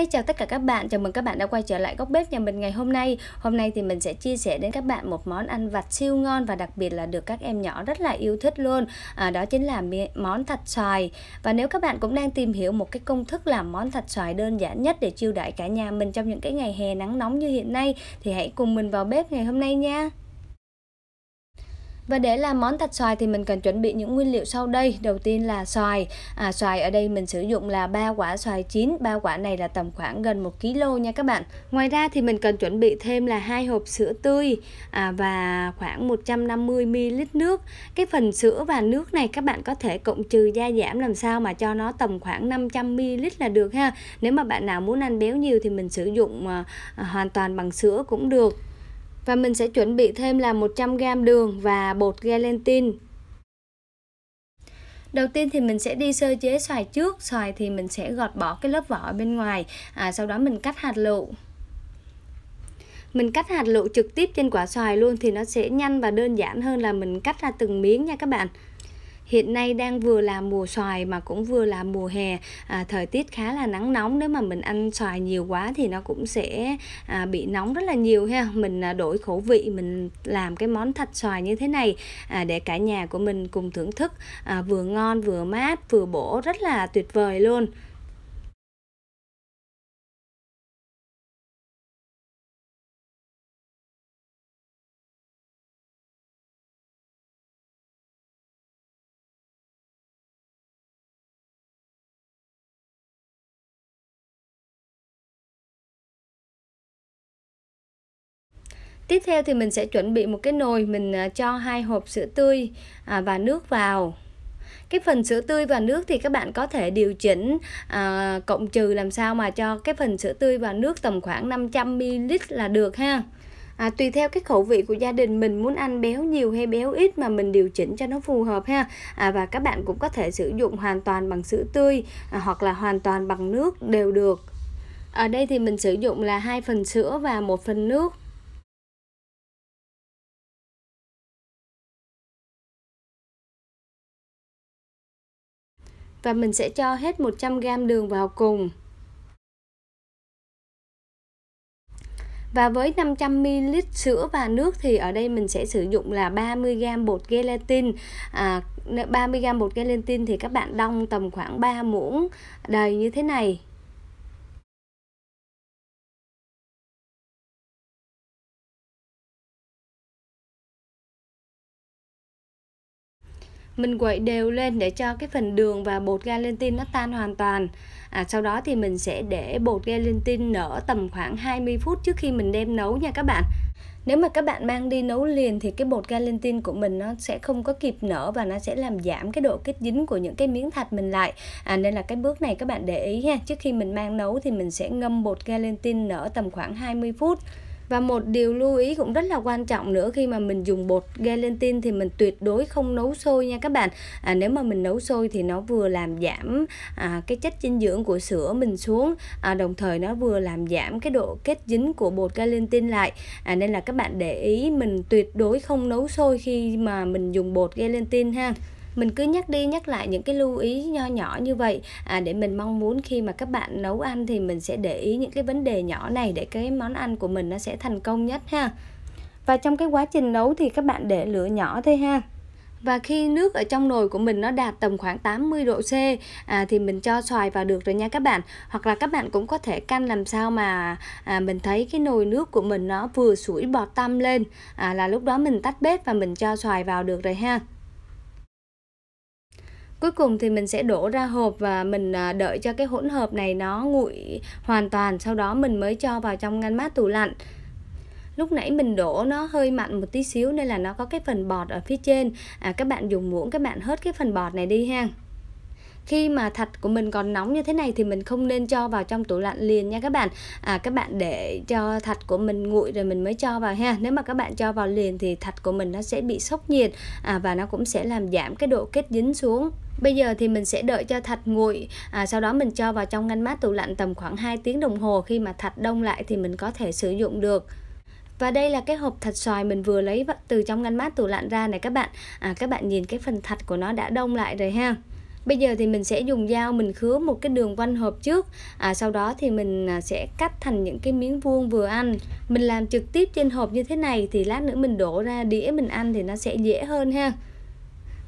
Hi, chào tất cả các bạn. Chào mừng các bạn đã quay trở lại góc bếp nhà mình ngày hôm nay. Hôm nay thì mình sẽ chia sẻ đến các bạn một món ăn vặt siêu ngon và đặc biệt là được các em nhỏ rất là yêu thích luôn. À, đó chính là món thạch xoài. Và nếu các bạn cũng đang tìm hiểu một cái công thức làm món thạch xoài đơn giản nhất để chiêu đãi cả nhà mình trong những cái ngày hè nắng nóng như hiện nay thì hãy cùng mình vào bếp ngày hôm nay nha. Và để làm món thạch xoài thì mình cần chuẩn bị những nguyên liệu sau đây. Đầu tiên là xoài. À, xoài ở đây mình sử dụng là ba quả xoài chín. ba quả này là tầm khoảng gần 1 kg nha các bạn. Ngoài ra thì mình cần chuẩn bị thêm là hai hộp sữa tươi à, và khoảng 150 ml nước. Cái phần sữa và nước này các bạn có thể cộng trừ gia giảm làm sao mà cho nó tầm khoảng 500 ml là được ha. Nếu mà bạn nào muốn ăn béo nhiều thì mình sử dụng à, hoàn toàn bằng sữa cũng được và mình sẽ chuẩn bị thêm là 100g đường và bột gelatin. Đầu tiên thì mình sẽ đi sơ chế xoài trước, xoài thì mình sẽ gọt bỏ cái lớp vỏ bên ngoài, à, sau đó mình cắt hạt lựu. Mình cắt hạt lựu trực tiếp trên quả xoài luôn thì nó sẽ nhanh và đơn giản hơn là mình cắt ra từng miếng nha các bạn hiện nay đang vừa là mùa xoài mà cũng vừa là mùa hè à, thời tiết khá là nắng nóng nếu mà mình ăn xoài nhiều quá thì nó cũng sẽ à, bị nóng rất là nhiều ha mình à, đổi khẩu vị mình làm cái món thạch xoài như thế này à, để cả nhà của mình cùng thưởng thức à, vừa ngon vừa mát vừa bổ rất là tuyệt vời luôn tiếp theo thì mình sẽ chuẩn bị một cái nồi mình à, cho hai hộp sữa tươi à, và nước vào cái phần sữa tươi và nước thì các bạn có thể điều chỉnh à, cộng trừ làm sao mà cho cái phần sữa tươi và nước tầm khoảng 500ml là được ha à, tùy theo cái khẩu vị của gia đình mình muốn ăn béo nhiều hay béo ít mà mình điều chỉnh cho nó phù hợp ha à, và các bạn cũng có thể sử dụng hoàn toàn bằng sữa tươi à, hoặc là hoàn toàn bằng nước đều được ở đây thì mình sử dụng là hai phần sữa và một phần nước và mình sẽ cho hết 100g đường vào cùng. Và với 500ml sữa và nước thì ở đây mình sẽ sử dụng là 30g bột gelatin. À, 30g bột gelatin thì các bạn đong tầm khoảng 3 muỗng đầy như thế này mình quậy đều lên để cho cái phần đường và bột galantin nó tan hoàn toàn à, sau đó thì mình sẽ để bột galantin nở tầm khoảng 20 phút trước khi mình đem nấu nha các bạn nếu mà các bạn mang đi nấu liền thì cái bột galantin của mình nó sẽ không có kịp nở và nó sẽ làm giảm cái độ kết dính của những cái miếng thạch mình lại à, nên là cái bước này các bạn để ý ha trước khi mình mang nấu thì mình sẽ ngâm bột galantin nở tầm khoảng 20 phút và một điều lưu ý cũng rất là quan trọng nữa khi mà mình dùng bột gelatin thì mình tuyệt đối không nấu sôi nha các bạn à, nếu mà mình nấu sôi thì nó vừa làm giảm à, cái chất dinh dưỡng của sữa mình xuống à, đồng thời nó vừa làm giảm cái độ kết dính của bột gelatin lại à, nên là các bạn để ý mình tuyệt đối không nấu sôi khi mà mình dùng bột gelatin ha mình cứ nhắc đi nhắc lại những cái lưu ý nho nhỏ như vậy à, để mình mong muốn khi mà các bạn nấu ăn thì mình sẽ để ý những cái vấn đề nhỏ này để cái món ăn của mình nó sẽ thành công nhất ha và trong cái quá trình nấu thì các bạn để lửa nhỏ thôi ha và khi nước ở trong nồi của mình nó đạt tầm khoảng 80 độ C à, thì mình cho xoài vào được rồi nha các bạn hoặc là các bạn cũng có thể canh làm sao mà à, mình thấy cái nồi nước của mình nó vừa sủi bọt tăm lên à, là lúc đó mình tắt bếp và mình cho xoài vào được rồi ha cuối cùng thì mình sẽ đổ ra hộp và mình à, đợi cho cái hỗn hợp này nó nguội hoàn toàn sau đó mình mới cho vào trong ngăn mát tủ lạnh lúc nãy mình đổ nó hơi mặn một tí xíu nên là nó có cái phần bọt ở phía trên à, các bạn dùng muỗng các bạn hớt cái phần bọt này đi ha khi mà thạch của mình còn nóng như thế này thì mình không nên cho vào trong tủ lạnh liền nha các bạn à, các bạn để cho thạch của mình nguội rồi mình mới cho vào ha nếu mà các bạn cho vào liền thì thạch của mình nó sẽ bị sốc nhiệt à, và nó cũng sẽ làm giảm cái độ kết dính xuống Bây giờ thì mình sẽ đợi cho thạch nguội, à, sau đó mình cho vào trong ngăn mát tủ lạnh tầm khoảng 2 tiếng đồng hồ khi mà thạch đông lại thì mình có thể sử dụng được. Và đây là cái hộp thạch xoài mình vừa lấy từ trong ngăn mát tủ lạnh ra này các bạn. À, các bạn nhìn cái phần thạch của nó đã đông lại rồi ha bây giờ thì mình sẽ dùng dao mình khứa một cái đường vanh hộp trước à, sau đó thì mình à, sẽ cắt thành những cái miếng vuông vừa ăn mình làm trực tiếp trên hộp như thế này thì lát nữa mình đổ ra đĩa mình ăn thì nó sẽ dễ hơn ha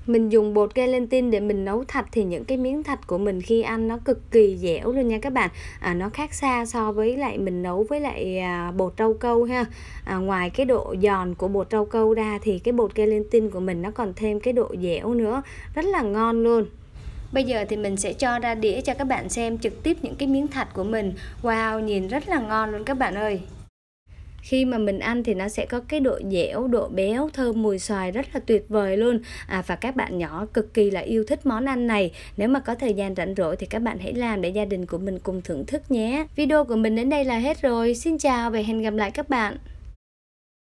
mình dùng bột gelatin để mình nấu thạch thì những cái miếng thạch của mình khi ăn nó cực kỳ dẻo luôn nha các bạn à, nó khác xa so với lại mình nấu với lại à, bột rau câu ha à, ngoài cái độ giòn của bột rau câu ra thì cái bột gelatin của mình nó còn thêm cái độ dẻo nữa rất là ngon luôn Bây giờ thì mình sẽ cho ra đĩa cho các bạn xem trực tiếp những cái miếng thạch của mình. Wow, nhìn rất là ngon luôn các bạn ơi. Khi mà mình ăn thì nó sẽ có cái độ dẻo, độ béo, thơm mùi xoài rất là tuyệt vời luôn à, Và các bạn nhỏ cực kỳ là yêu thích món ăn này Nếu mà có thời gian rảnh rỗi thì các bạn hãy làm để gia đình của mình cùng thưởng thức nhé Video của mình đến đây là hết rồi Xin chào và hẹn gặp lại các bạn